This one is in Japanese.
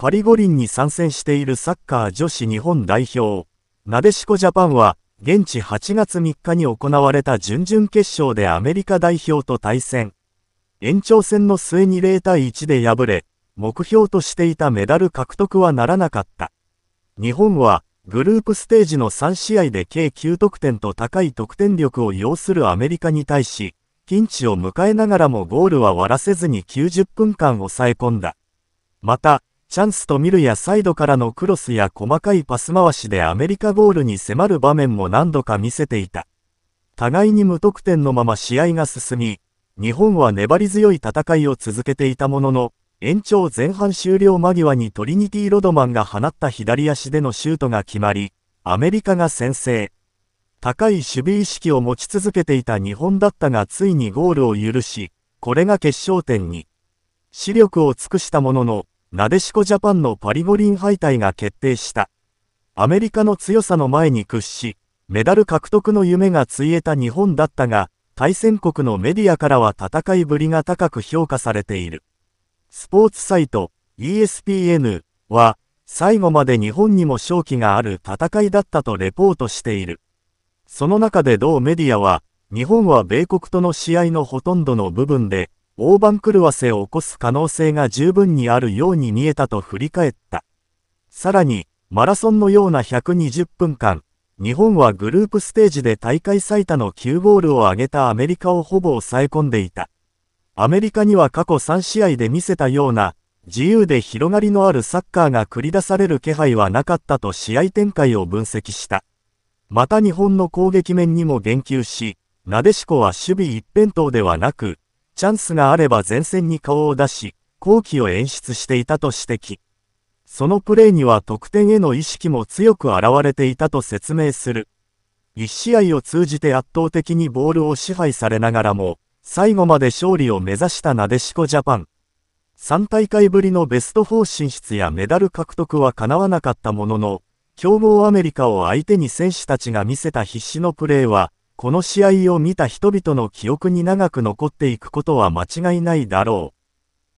パリ五輪に参戦しているサッカー女子日本代表、なでしこジャパンは、現地8月3日に行われた準々決勝でアメリカ代表と対戦。延長戦の末に0対1で敗れ、目標としていたメダル獲得はならなかった。日本は、グループステージの3試合で計9得点と高い得点力を要するアメリカに対し、ピンチを迎えながらもゴールは割らせずに90分間抑え込んだ。また、チャンスと見るやサイドからのクロスや細かいパス回しでアメリカゴールに迫る場面も何度か見せていた。互いに無得点のまま試合が進み、日本は粘り強い戦いを続けていたものの、延長前半終了間際にトリニティ・ロドマンが放った左足でのシュートが決まり、アメリカが先制。高い守備意識を持ち続けていた日本だったがついにゴールを許し、これが決勝点に。視力を尽くしたものの、なでしこジャパンのパリ五輪敗退が決定した。アメリカの強さの前に屈し、メダル獲得の夢がついえた日本だったが、対戦国のメディアからは戦いぶりが高く評価されている。スポーツサイト ESPN は、最後まで日本にも勝機がある戦いだったとレポートしている。その中で同メディアは、日本は米国との試合のほとんどの部分で、大番狂わせを起こす可能性が十分にあるように見えたと振り返った。さらに、マラソンのような120分間、日本はグループステージで大会最多の9ゴールを挙げたアメリカをほぼ抑え込んでいた。アメリカには過去3試合で見せたような、自由で広がりのあるサッカーが繰り出される気配はなかったと試合展開を分析した。また日本の攻撃面にも言及し、なでしこは守備一辺倒ではなく、チャンスがあれば前線に顔を出し、好機を演出していたと指摘。そのプレーには得点への意識も強く現れていたと説明する。1試合を通じて圧倒的にボールを支配されながらも、最後まで勝利を目指したなでしこジャパン。3大会ぶりのベスト4進出やメダル獲得は叶わなかったものの、強豪アメリカを相手に選手たちが見せた必死のプレーは、この試合を見た人々の記憶に長く残っていくことは間違いないだろう。